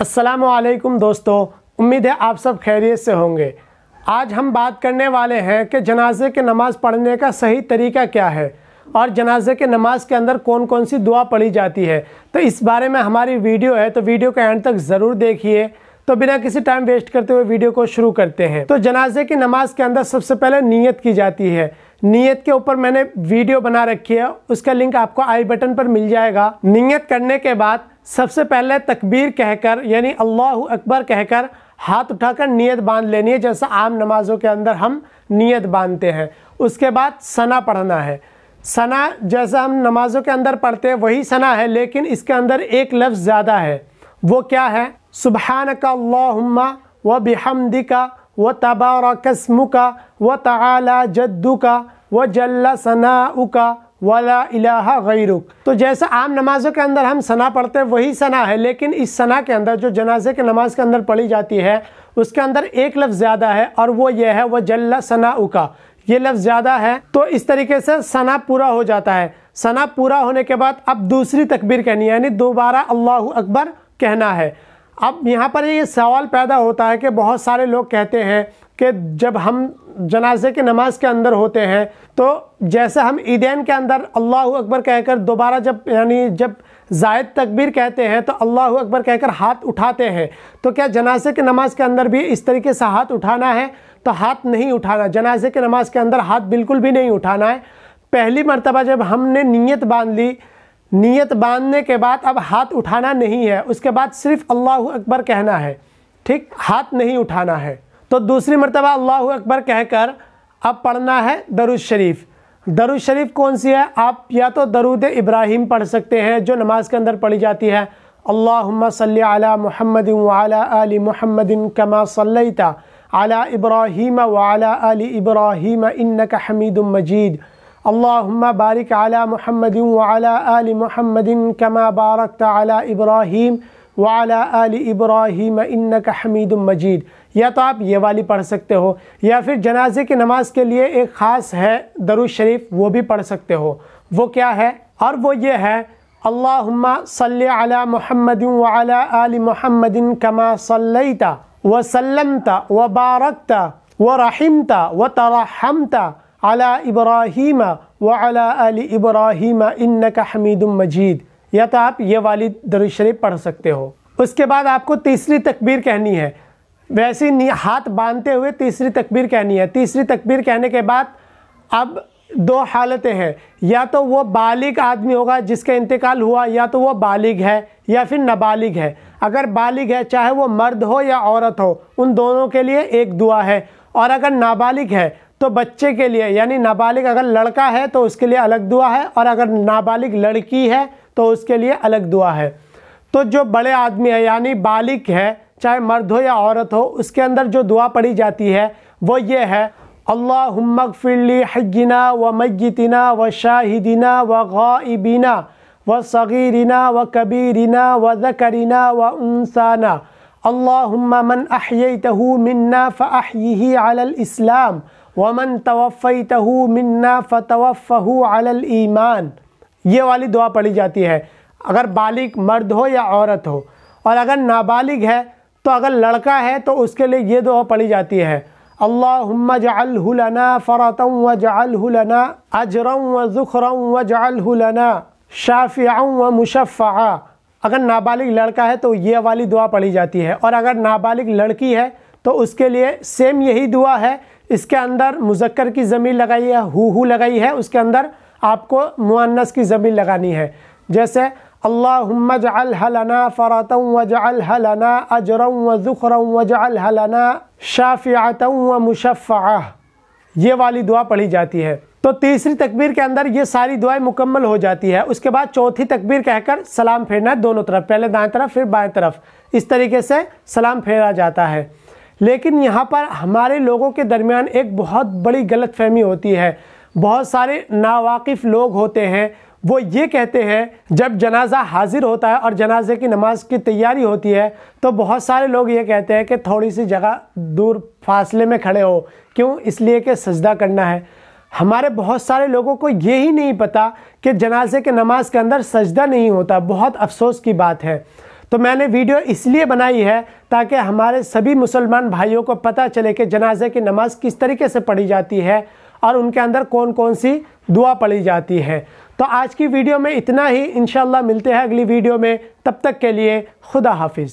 असलकुम दोस्तों उम्मीद है आप सब खैरियत से होंगे आज हम बात करने वाले हैं कि जनाजे के नमाज़ पढ़ने का सही तरीका क्या है और जनाजे के नमाज़ के अंदर कौन कौन सी दुआ पढ़ी जाती है तो इस बारे में हमारी वीडियो है तो वीडियो का एंड तक ज़रूर देखिए तो बिना किसी टाइम वेस्ट करते हुए वीडियो को शुरू करते हैं तो जनाजे की नमाज़ के अंदर सबसे पहले नीयत की जाती है नीयत के ऊपर मैंने वीडियो बना रखी है उसका लिंक आपको आई बटन पर मिल जाएगा नीयत करने के बाद सबसे पहले तकबीर कहकर यानी अल्लाह अकबर कहकर हाथ उठाकर नियत बांध लेनी है जैसा आम नमाज़ों के अंदर हम नियत बांधते हैं उसके बाद सना पढ़ना है सना जैसा हम नमाज़ों के अंदर पढ़ते हैं वही सना है लेकिन इसके अंदर एक लफ्ज़ ज़्यादा है वो क्या है सुबहान का अल्लाहुम्मा व बिहमदी का व तबारकस्मु का व तला जद्दू का व जल्ला सना का वला इलाहा गैरुक तो जैसा आम नमाज़ों के अंदर हम सना पढ़ते हैं वही सना है लेकिन इस सना के अंदर जो जनाजे के नमाज के अंदर पढ़ी जाती है उसके अंदर एक लफ्ज़ ज़्यादा है और वो यह है वह जल्ला सना उका ये लफ्ज़ ज़्यादा है तो इस तरीके से सना पूरा हो जाता है सना पूरा होने के बाद अब दूसरी तकबीर कहनी है यानी दोबारा अल्लाह अकबर कहना है अब यहाँ पर ये सवाल पैदा होता है कि बहुत सारे लोग कहते हैं कि जब हम जनाजे की नमाज के अंदर होते हैं तो जैसे हम ईदैन के अंदर अल्लाह अकबर कहकर दोबारा जब यानी जब जायद तकबीर कहते हैं तो अल्लाह अकबर कहकर हाथ उठाते हैं तो क्या जनाजे की नमाज के अंदर भी इस तरीके से हाथ उठाना है तो हाथ नहीं उठाना जनाजे की नमाज के अंदर हाथ बिल्कुल भी नहीं उठाना है पहली मरतबा जब हमने नीयत बांध ली नीयत बांधने के बाद अब हाथ उठाना नहीं है उसके बाद सिर्फ़ अल्लाह अकबर कहना है ठीक हाथ नहीं उठाना है तो दूसरी मरतबा अल्ला अकबर कहकर अब पढ़ना है दरुज शरीफ दरुज शरीफ कौन सी है आप या तो दरुद इब्राहिम पढ़ सकते हैं जो नमाज के अंदर पढ़ी जाती है अल्लाहुम्मा सल्ली अला मुहम्मद अली मुहम्मदिन कमा सल्लैता अला इब्राहिम वाला अली इब्राहिम इन्नक हमीदुम मजीद अल्लाहुम्मा बारिक अला मुहम्मद वाला अली मुहम्मदिन कमा बारकता अला इब्राहिम वाला अली इब्राहिम इन्नक हमीदुम मजीद या तो आप ये वाली पढ़ सकते हो या फिर जनाजे की नमाज के लिए एक ख़ास है दरुज शरीफ वो भी पढ़ सकते हो वो क्या है और वो ये है अल्लाहुम्मा सल्ली अला मुहम्मद वाला आल कमा सल्लैता व सल्लमता व बारकता व रहीमता व तरहमता अला इब्राहिम व अला अली इब्राहिम इन्नका हमीदुम मजीद या तो आप ये वाली दरुज शरीफ पढ़ सकते हो उसके बाद आपको तीसरी तकबीर कहनी है वैसे हाथ बांधते हुए तीसरी तकबीर कहनी है तीसरी तकबीर कहने के बाद अब दो हालतें हैं या तो वो बालिग आदमी होगा जिसका इंतकाल हुआ या तो वो बालिग है या फिर नाबालिग है अगर बालिग है चाहे वो मर्द हो या औरत हो उन दोनों के लिए एक दुआ है और अगर नाबालिग है तो बच्चे के लिए यानी नाबालिग अगर लड़का है तो उसके लिए अलग दुआ है और अगर नाबालिग लड़की है तो उसके लिए अलग दुआ है तो जो बड़े आदमी है यानी बालिग है चाहे मर्द हो या औरत हो उसके अंदर जो दुआ पढ़ी जाती है वो ये है अल्लाह हगिना व मगतना व शाहिदीना व गाइबीना व सगीरना व कबीरना व जकरीना व उनसाना अल्लाह मन तहु मन्ना फ़ाही इस्लाम व मन तहु मन्ना आल ईमान ये वाली दुआ पढ़ी जाती है अगर बालिग मर्द हो या औरत हो और अगर नाबालिग है तो अगर लड़का है तो उसके लिए ये दुआ पढ़ी जाती है अल्लाहुम्मा जअलहुलना फ़रात व जअलहुलना अजरम व ज़ुखरम व जअलहुलना शाफियाँ व मुशफ़ा अगर नाबालिग लड़का है तो ये वाली दुआ पढ़ी जाती है और अगर नाबालिग लड़की है तो उसके लिए सेम यही दुआ है इसके अंदर मुजक्कर की ज़मीर लगाई है हु लगाई है उसके अंदर आपको मुअन्नस की ज़मीर लगानी है जैसे اللهم जल لنا फ़राता व لنا اجرا अजरम व لنا شافعه ومشفعه ये वाली दुआ पढ़ी जाती है तो तीसरी तकबीर के अंदर ये सारी दुआएं मुकम्मल हो जाती है उसके बाद चौथी तकबीर कहकर सलाम फेरना है दोनों तरफ पहले दाएं तरफ फिर बाएं तरफ इस तरीके से सलाम फेरा जाता है लेकिन यहाँ पर हमारे लोगों के दरमियान एक बहुत बड़ी गलतफहमी होती है बहुत सारे नावाकिफ़ लोग होते हैं वो ये कहते हैं जब जनाजा हाजिर होता है और जनाजे की नमाज़ की तैयारी होती है तो बहुत सारे लोग ये कहते हैं कि थोड़ी सी जगह दूर फासले में खड़े हो क्यों इसलिए कि सजदा करना है हमारे बहुत सारे लोगों को ये ही नहीं पता कि जनाजे के नमाज के अंदर सजदा नहीं होता बहुत अफसोस की बात है तो मैंने वीडियो इसलिए बनाई है ताकि हमारे सभी मुसलमान भाइयों को पता चले कि जनाजे की नमाज़ किस तरीके से पढ़ी जाती है और उनके अंदर कौन कौन सी दुआ पढ़ी जाती है तो आज की वीडियो में इतना ही इन मिलते हैं अगली वीडियो में तब तक के लिए खुदा हाफिज़